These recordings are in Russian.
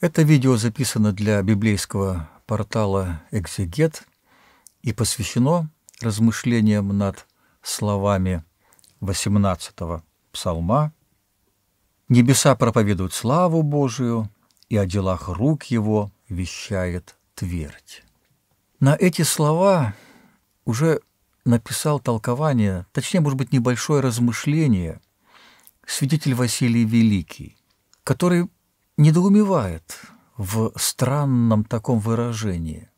Это видео записано для библейского портала «Экзегет» и посвящено размышлениям над словами 18-го псалма «Небеса проповедуют славу Божию, и о делах рук его вещает твердь». На эти слова уже написал толкование, точнее, может быть, небольшое размышление святитель Василий Великий, который недоумевает в странном таком выражении.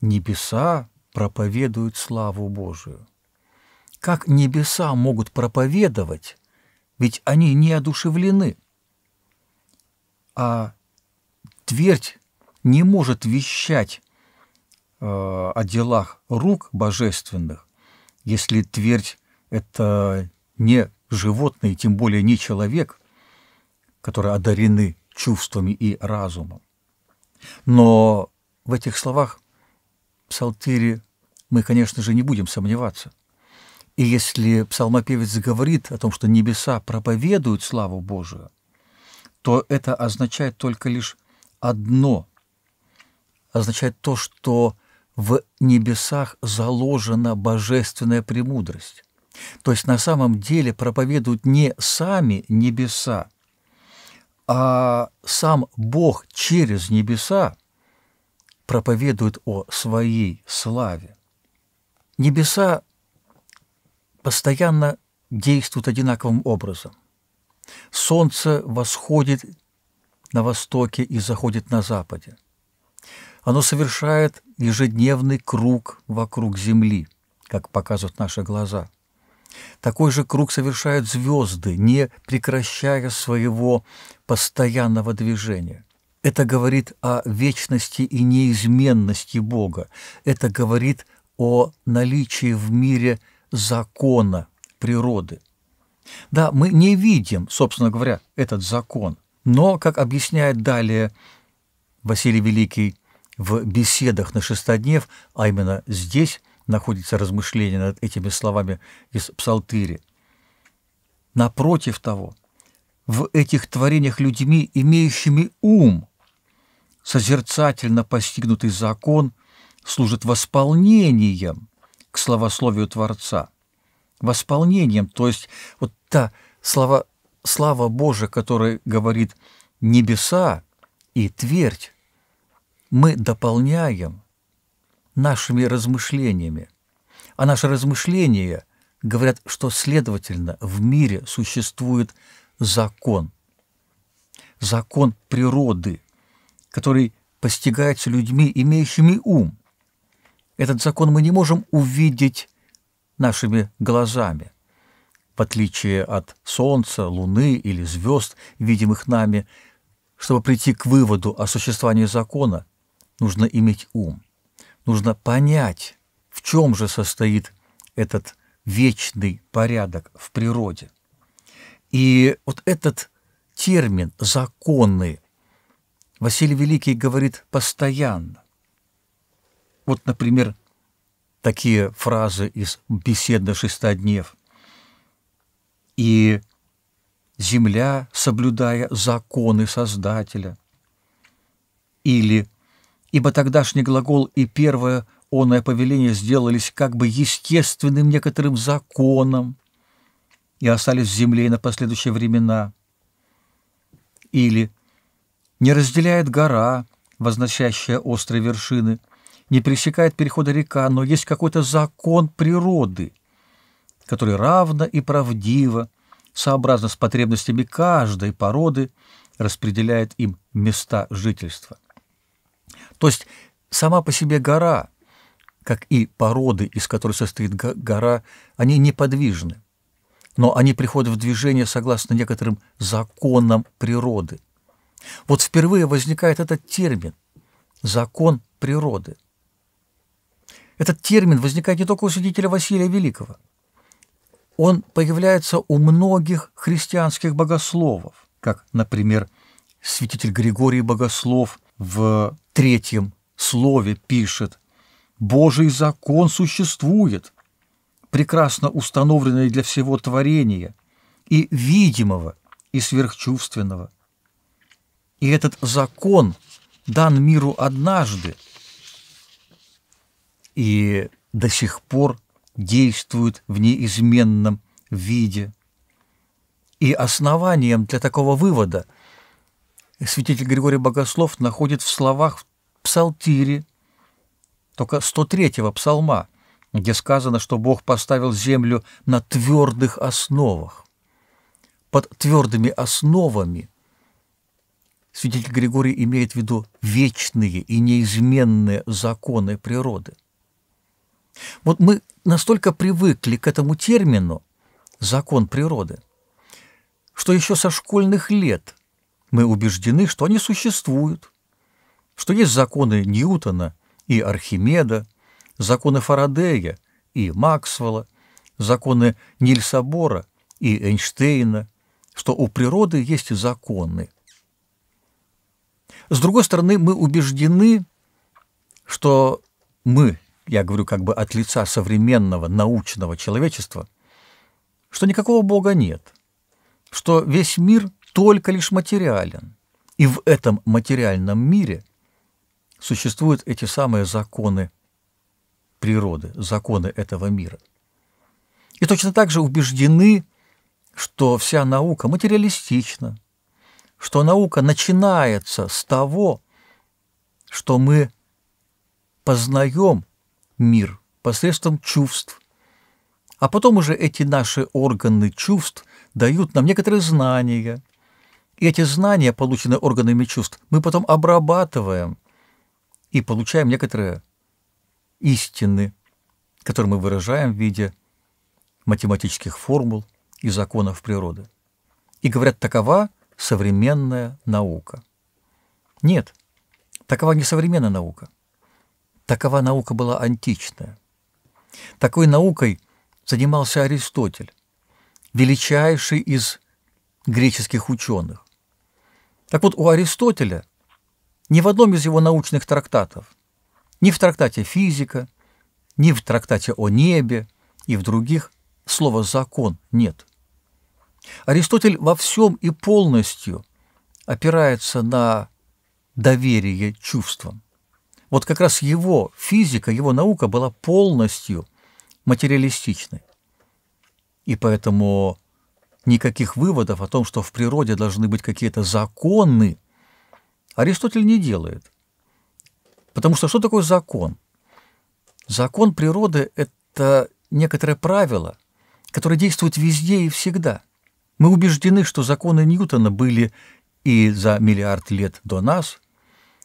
Небеса проповедуют славу Божию. Как небеса могут проповедовать, ведь они не одушевлены? А твердь не может вещать э, о делах рук божественных, если твердь – это не животное, тем более не человек, которые одарены чувствами и разумом. Но в этих словах псалтире мы, конечно же, не будем сомневаться. И если псалмопевец говорит о том, что небеса проповедуют славу Божию, то это означает только лишь одно. Означает то, что в небесах заложена божественная премудрость. То есть на самом деле проповедуют не сами небеса, а сам Бог через небеса проповедует о своей славе. Небеса постоянно действуют одинаковым образом. Солнце восходит на востоке и заходит на западе. Оно совершает ежедневный круг вокруг Земли, как показывают наши глаза – такой же круг совершают звезды, не прекращая своего постоянного движения. Это говорит о вечности и неизменности Бога. Это говорит о наличии в мире закона природы. Да, мы не видим, собственно говоря, этот закон, но, как объясняет далее Василий Великий в беседах на шестоднев, а именно здесь, находится размышление над этими словами из Псалтыри. Напротив того, в этих творениях людьми, имеющими ум, созерцательно постигнутый закон служит восполнением к словословию Творца. Восполнением, то есть вот та слава, слава Божия, которая говорит небеса и твердь, мы дополняем – нашими размышлениями. А наши размышления говорят, что, следовательно, в мире существует закон, закон природы, который постигается людьми, имеющими ум. Этот закон мы не можем увидеть нашими глазами, в отличие от Солнца, Луны или звезд, видимых нами. Чтобы прийти к выводу о существовании закона, нужно иметь ум нужно понять, в чем же состоит этот вечный порядок в природе. И вот этот термин «законы» Василий Великий говорит постоянно. Вот, например, такие фразы из «Бесед на шестоднев». «И земля, соблюдая законы Создателя», или ибо тогдашний глагол и первое оное повеление сделались как бы естественным некоторым законом и остались в земле на последующие времена. Или «не разделяет гора, возносящая острые вершины», не пересекает перехода река, но есть какой-то закон природы, который равно и правдиво, сообразно с потребностями каждой породы, распределяет им места жительства. То есть сама по себе гора, как и породы, из которой состоит гора, они неподвижны, но они приходят в движение согласно некоторым законам природы. Вот впервые возникает этот термин «закон природы». Этот термин возникает не только у свидетеля Василия Великого. Он появляется у многих христианских богословов, как, например, святитель Григорий Богослов в третьем слове пишет «Божий закон существует, прекрасно установленный для всего творения, и видимого, и сверхчувственного. И этот закон дан миру однажды, и до сих пор действует в неизменном виде. И основанием для такого вывода святитель Григорий Богослов находит в словах псалтире, только 103-го псалма, где сказано, что Бог поставил землю на твердых основах. Под твердыми основами святитель Григорий имеет в виду вечные и неизменные законы природы. Вот мы настолько привыкли к этому термину «закон природы», что еще со школьных лет мы убеждены, что они существуют – что есть законы Ньютона и Архимеда, законы Фарадея и Максвелла, законы Нильса Бора и Эйнштейна, что у природы есть законы. С другой стороны, мы убеждены, что мы, я говорю как бы от лица современного научного человечества, что никакого Бога нет, что весь мир только лишь материален, и в этом материальном мире – существуют эти самые законы природы, законы этого мира. И точно так же убеждены, что вся наука материалистична, что наука начинается с того, что мы познаем мир посредством чувств, а потом уже эти наши органы чувств дают нам некоторые знания, и эти знания, полученные органами чувств, мы потом обрабатываем – и получаем некоторые истины, которые мы выражаем в виде математических формул и законов природы. И говорят, такова современная наука. Нет, такова не современная наука. Такова наука была античная. Такой наукой занимался Аристотель, величайший из греческих ученых. Так вот, у Аристотеля ни в одном из его научных трактатов, ни в трактате «Физика», ни в трактате «О небе» и в других слова «закон» нет. Аристотель во всем и полностью опирается на доверие чувствам. Вот как раз его физика, его наука была полностью материалистичной. И поэтому никаких выводов о том, что в природе должны быть какие-то законы, Аристотель не делает. Потому что что такое закон? Закон природы – это некоторое правило, которое действует везде и всегда. Мы убеждены, что законы Ньютона были и за миллиард лет до нас,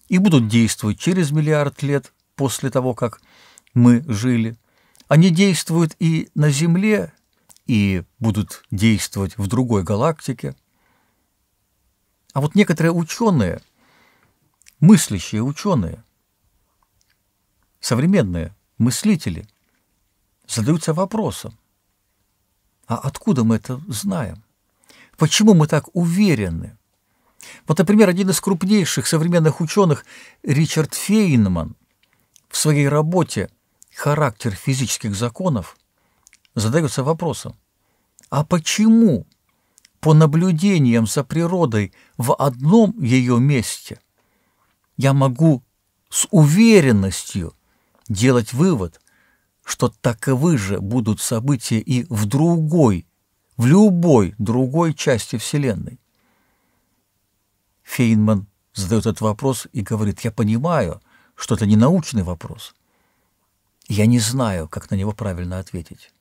и будут действовать через миллиард лет после того, как мы жили. Они действуют и на Земле, и будут действовать в другой галактике. А вот некоторые ученые – мыслящие ученые, современные мыслители задаются вопросом, а откуда мы это знаем? Почему мы так уверены? Вот, например, один из крупнейших современных ученых Ричард Фейнман в своей работе «Характер физических законов» задается вопросом, а почему по наблюдениям за природой в одном ее месте – я могу с уверенностью делать вывод, что таковы же будут события и в другой, в любой другой части Вселенной. Фейнман задает этот вопрос и говорит, я понимаю, что это не научный вопрос. Я не знаю, как на него правильно ответить.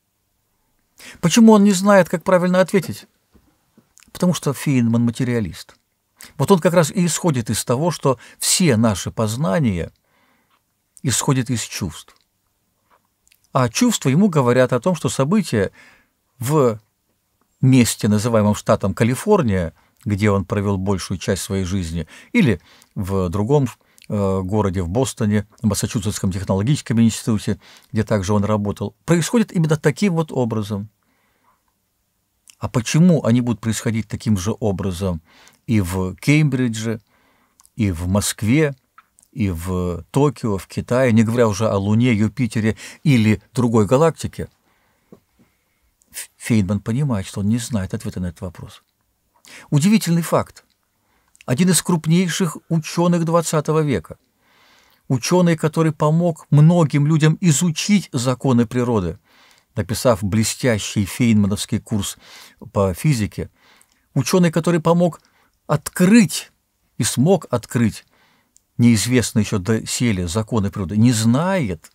Почему он не знает, как правильно ответить? Потому что Фейнман материалист – вот он как раз и исходит из того, что все наши познания исходят из чувств. А чувства ему говорят о том, что события в месте, называемом штатом Калифорния, где он провел большую часть своей жизни, или в другом э, городе в Бостоне, в Массачусетском технологическом институте, где также он работал, происходит именно таким вот образом – а почему они будут происходить таким же образом и в Кембридже, и в Москве, и в Токио, в Китае, не говоря уже о Луне, Юпитере или другой галактике? Фейнман понимает, что он не знает ответа на этот вопрос. Удивительный факт. Один из крупнейших ученых XX века, ученый, который помог многим людям изучить законы природы, написав блестящий фейнмановский курс по физике, ученый, который помог открыть и смог открыть неизвестные еще до сели законы природы, не знает,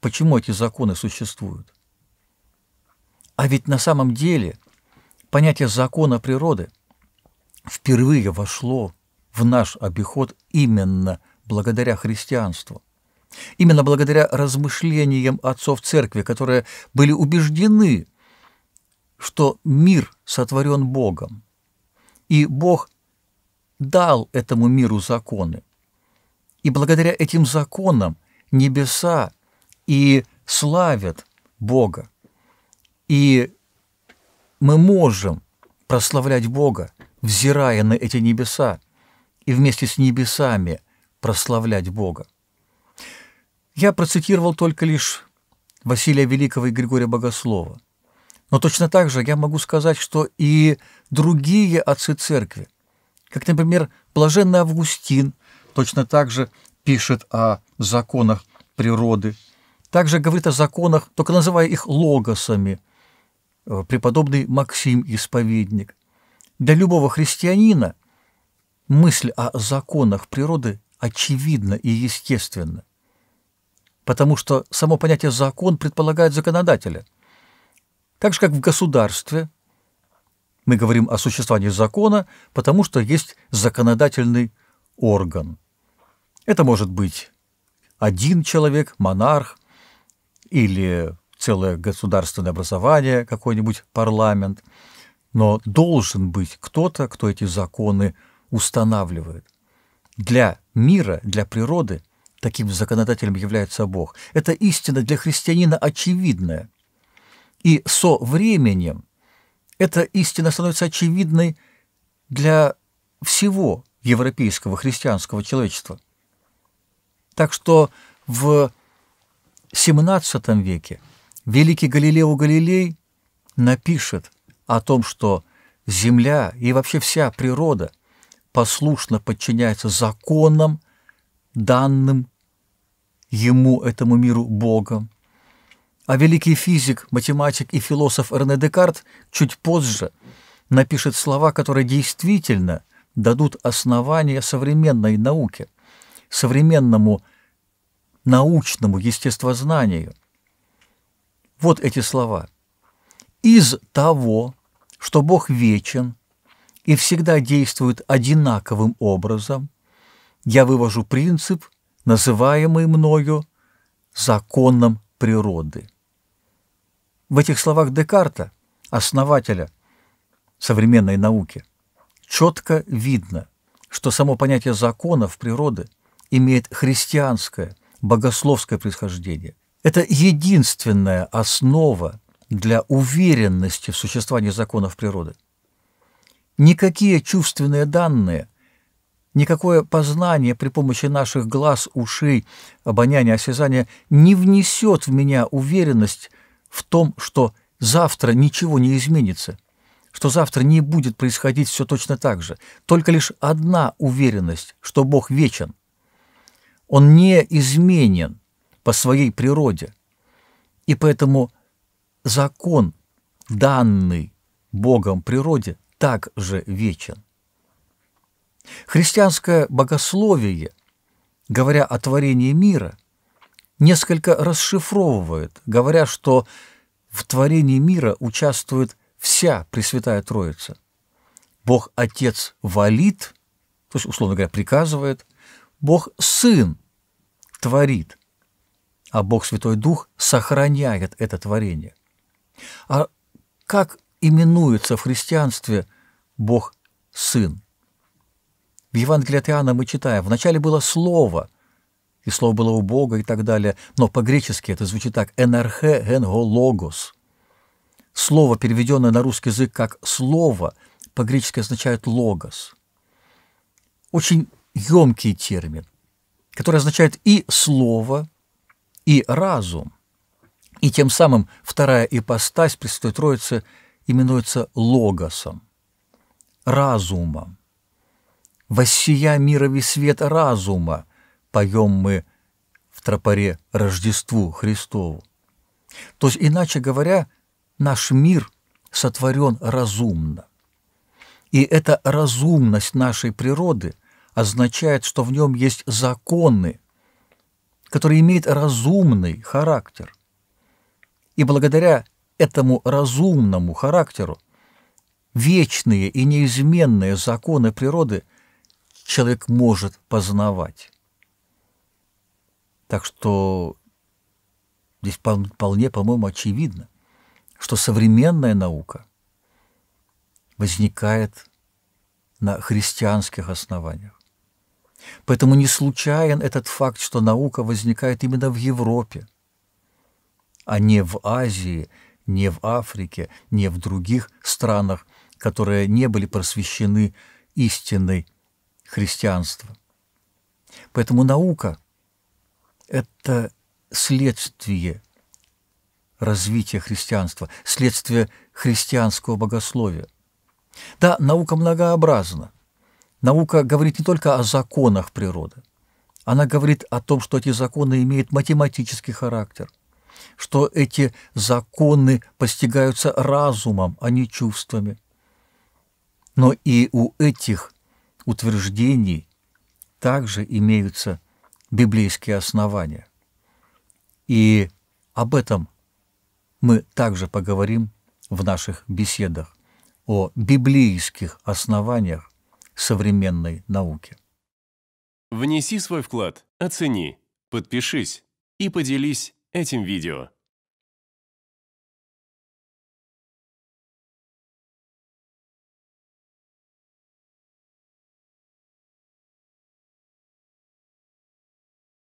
почему эти законы существуют. А ведь на самом деле понятие закона природы впервые вошло в наш обиход именно благодаря христианству. Именно благодаря размышлениям отцов церкви, которые были убеждены, что мир сотворен Богом, и Бог дал этому миру законы. И благодаря этим законам небеса и славят Бога. И мы можем прославлять Бога, взирая на эти небеса, и вместе с небесами прославлять Бога. Я процитировал только лишь Василия Великого и Григория Богослова. Но точно так же я могу сказать, что и другие отцы церкви, как, например, блаженный Августин, точно так же пишет о законах природы, также говорит о законах, только называя их логосами, э, преподобный Максим Исповедник. Для любого христианина мысль о законах природы очевидна и естественна потому что само понятие «закон» предполагает законодателя. Так же, как в государстве мы говорим о существовании закона, потому что есть законодательный орган. Это может быть один человек, монарх, или целое государственное образование, какой-нибудь парламент, но должен быть кто-то, кто эти законы устанавливает. Для мира, для природы – Таким законодателем является Бог. Это истина для христианина очевидная. И со временем эта истина становится очевидной для всего европейского христианского человечества. Так что в XVII веке великий Галилео Галилей напишет о том, что Земля и вообще вся природа послушно подчиняется законам, данным ему, этому миру, Бога, А великий физик, математик и философ Рене Декарт чуть позже напишет слова, которые действительно дадут основание современной науке, современному научному естествознанию. Вот эти слова. «Из того, что Бог вечен и всегда действует одинаковым образом, я вывожу принцип, называемый мною законом природы. В этих словах Декарта, основателя современной науки, четко видно, что само понятие законов природы имеет христианское, богословское происхождение. Это единственная основа для уверенности в существовании законов природы. Никакие чувственные данные – никакое познание при помощи наших глаз, ушей, обоняния, осязания не внесет в меня уверенность в том, что завтра ничего не изменится, что завтра не будет происходить все точно так же. Только лишь одна уверенность, что Бог вечен. Он не изменен по своей природе. И поэтому закон, данный Богом природе, также вечен. Христианское богословие, говоря о творении мира, несколько расшифровывает, говоря, что в творении мира участвует вся Пресвятая Троица. Бог Отец валит, то есть, условно говоря, приказывает, Бог Сын творит, а Бог Святой Дух сохраняет это творение. А как именуется в христианстве Бог Сын? В Евангелии от Иоанна мы читаем, вначале было слово, и слово было у Бога и так далее, но по-гречески это звучит так «энархе энго логос». Слово, переведенное на русский язык как «слово», по-гречески означает «логос». Очень емкий термин, который означает и слово, и разум. И тем самым вторая ипостась Пресвятой Троицы именуется логосом, разумом воссия мирови свет разума, поем мы в тропоре Рождеству Христову. То есть, иначе говоря, наш мир сотворен разумно. И эта разумность нашей природы означает, что в нем есть законы, которые имеют разумный характер. И благодаря этому разумному характеру вечные и неизменные законы природы – человек может познавать. Так что здесь вполне, по-моему, очевидно, что современная наука возникает на христианских основаниях. Поэтому не случайен этот факт, что наука возникает именно в Европе, а не в Азии, не в Африке, не в других странах, которые не были просвещены истинной христианства. Поэтому наука – это следствие развития христианства, следствие христианского богословия. Да, наука многообразна. Наука говорит не только о законах природы. Она говорит о том, что эти законы имеют математический характер, что эти законы постигаются разумом, а не чувствами. Но и у этих утверждений также имеются библейские основания. И об этом мы также поговорим в наших беседах о библейских основаниях современной науки. Внеси свой вклад, оцени, подпишись и поделись этим видео.